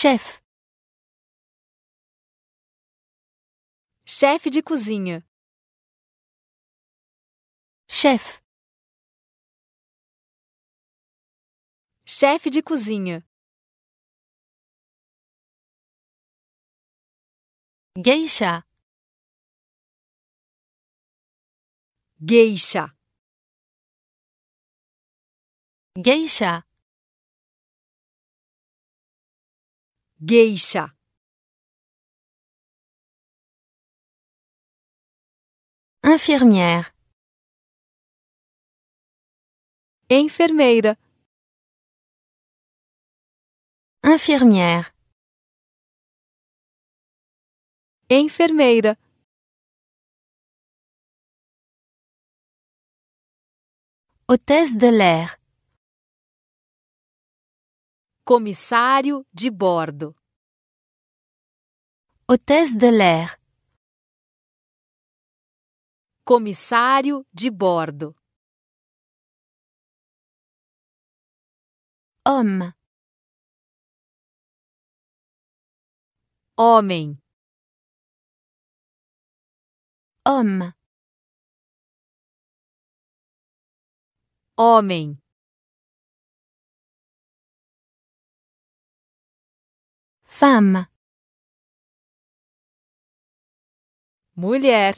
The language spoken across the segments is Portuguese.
Chef. Chefe de cozinha. Chef. Chefe de cozinha. Geisha. Geisha. Geisha. Geisha. Infirmière. Enfermeira. Infirmière. Enfermeira. Hôtesse de l'air. Comissário de bordo. Hôtesse de l'air. Comissário de bordo. Homme. Homem. Homme. Homem. Femme. Mulher.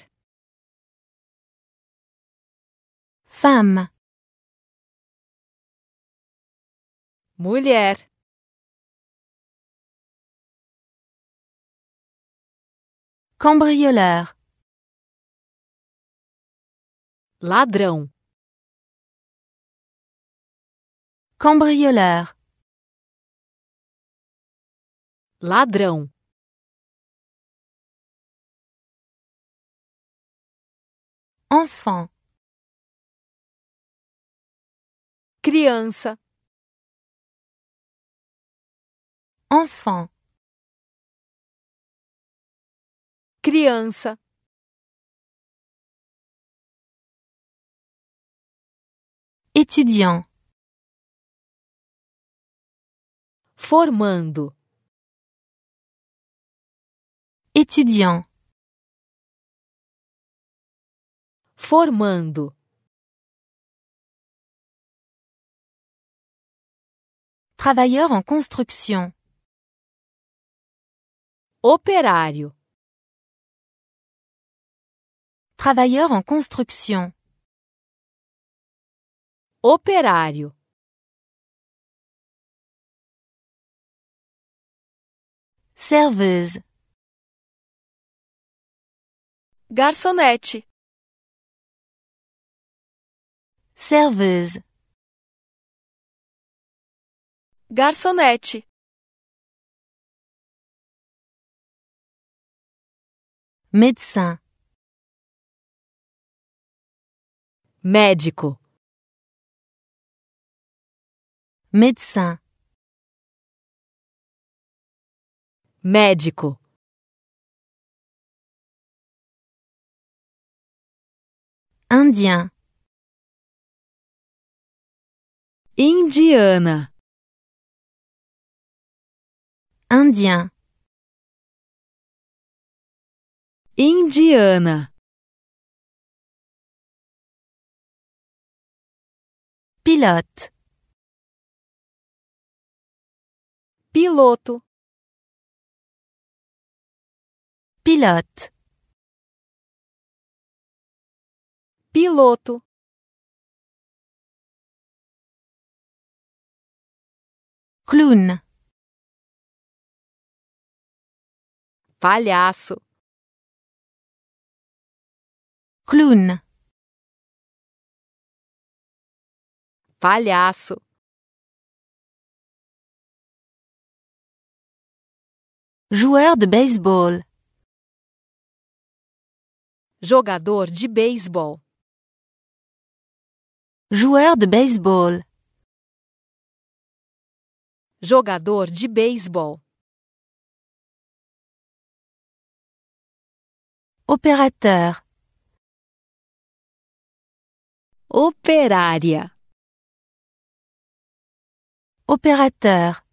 Femme. Mulher. Cambrioleur. Ladrão. Cambrioleur. Ladrão. Enfant. Criança. Enfant. Criança. Étudiant. Formando. Étudiant. Formando. Travailleur en construction. Operário. Travailleur en construction. Operário. Serveuse. garçonete, serveuse, garçonete, médecin, médico, médecin, médico. Indien. Indiana. Indien. Indiana. Pilote. Piloto. Pilote. piloto clown palhaço clown palhaço joueur de beisebol jogador de beisebol Joueur de baseball. Jogador de baseball. Opérateur. Operária. Opérateur.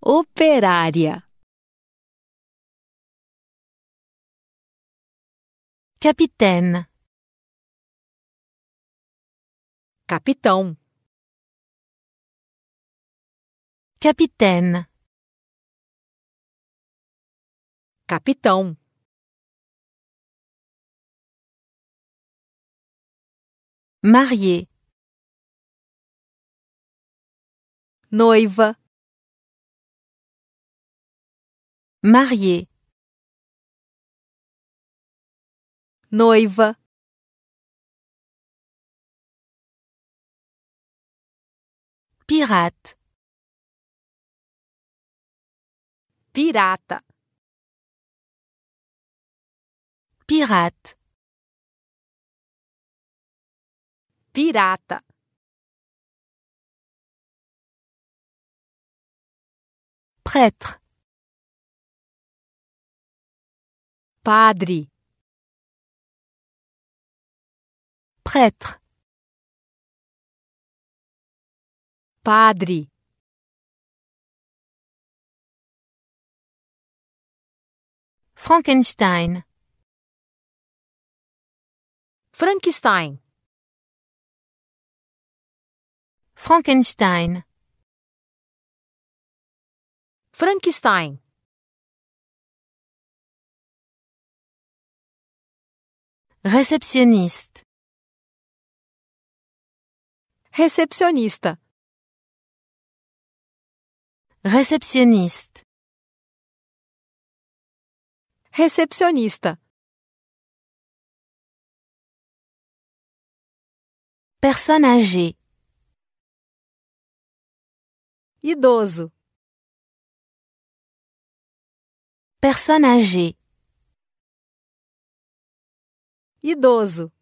Operária. Capitaine. Capitão. Capitaine. Capitão. Marié. Noiva. Marié. Noiva. Pirate. pirate Pirate. pirate Prêtre. Padre. Prêtre. Padre Frankenstein Frankenstein Frankenstein Frankenstein Recepcionista Recepcionista Réceptionniste. Réceptionniste. Personne âgée. Idoso. Personne âgée. Idoso.